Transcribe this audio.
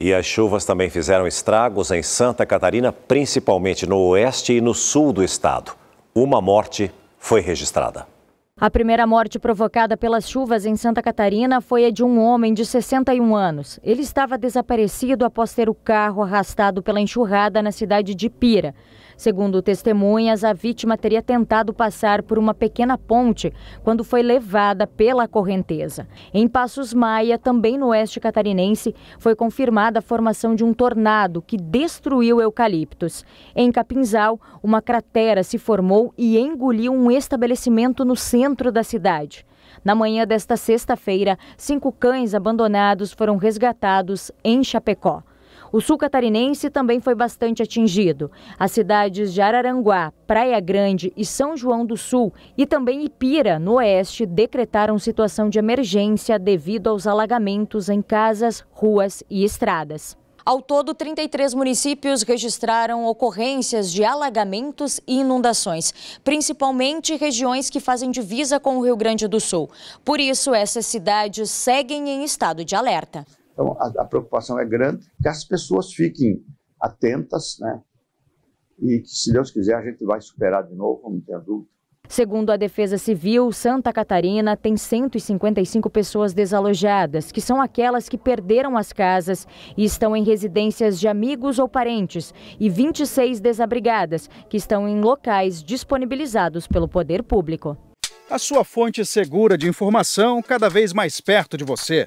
E as chuvas também fizeram estragos em Santa Catarina, principalmente no oeste e no sul do estado. Uma morte foi registrada. A primeira morte provocada pelas chuvas em Santa Catarina foi a de um homem de 61 anos. Ele estava desaparecido após ter o carro arrastado pela enxurrada na cidade de Pira. Segundo testemunhas, a vítima teria tentado passar por uma pequena ponte quando foi levada pela correnteza. Em Passos Maia, também no oeste catarinense, foi confirmada a formação de um tornado que destruiu eucaliptos. Em Capinzal, uma cratera se formou e engoliu um estabelecimento no centro da cidade. Na manhã desta sexta-feira, cinco cães abandonados foram resgatados em Chapecó. O sul catarinense também foi bastante atingido. As cidades de Araranguá, Praia Grande e São João do Sul e também Ipira, no oeste, decretaram situação de emergência devido aos alagamentos em casas, ruas e estradas. Ao todo, 33 municípios registraram ocorrências de alagamentos e inundações, principalmente regiões que fazem divisa com o Rio Grande do Sul. Por isso, essas cidades seguem em estado de alerta. Então, a, a preocupação é grande que as pessoas fiquem atentas, né? E que, se Deus quiser, a gente vai superar de novo, não tem dúvida. Segundo a Defesa Civil, Santa Catarina tem 155 pessoas desalojadas, que são aquelas que perderam as casas e estão em residências de amigos ou parentes, e 26 desabrigadas, que estão em locais disponibilizados pelo poder público. A sua fonte segura de informação cada vez mais perto de você.